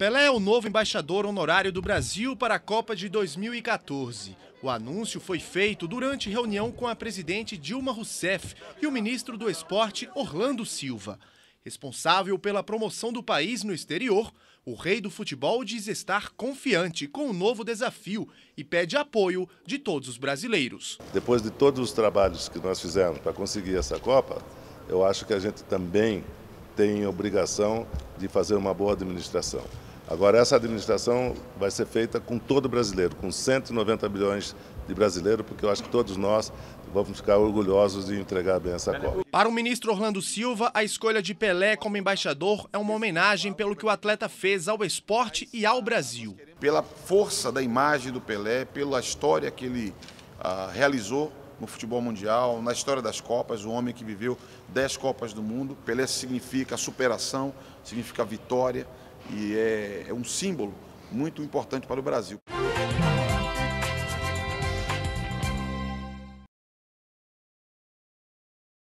Pelé é o novo embaixador honorário do Brasil para a Copa de 2014. O anúncio foi feito durante reunião com a presidente Dilma Rousseff e o ministro do Esporte Orlando Silva. Responsável pela promoção do país no exterior, o rei do futebol diz estar confiante com o novo desafio e pede apoio de todos os brasileiros. Depois de todos os trabalhos que nós fizemos para conseguir essa Copa, eu acho que a gente também tem obrigação de fazer uma boa administração. Agora, essa administração vai ser feita com todo brasileiro, com 190 bilhões de brasileiros, porque eu acho que todos nós vamos ficar orgulhosos de entregar bem essa Copa. Para o ministro Orlando Silva, a escolha de Pelé como embaixador é uma homenagem pelo que o atleta fez ao esporte e ao Brasil. Pela força da imagem do Pelé, pela história que ele uh, realizou no futebol mundial, na história das Copas, o homem que viveu 10 Copas do Mundo. Pelé significa superação, significa vitória, e é, é um símbolo muito importante para o Brasil.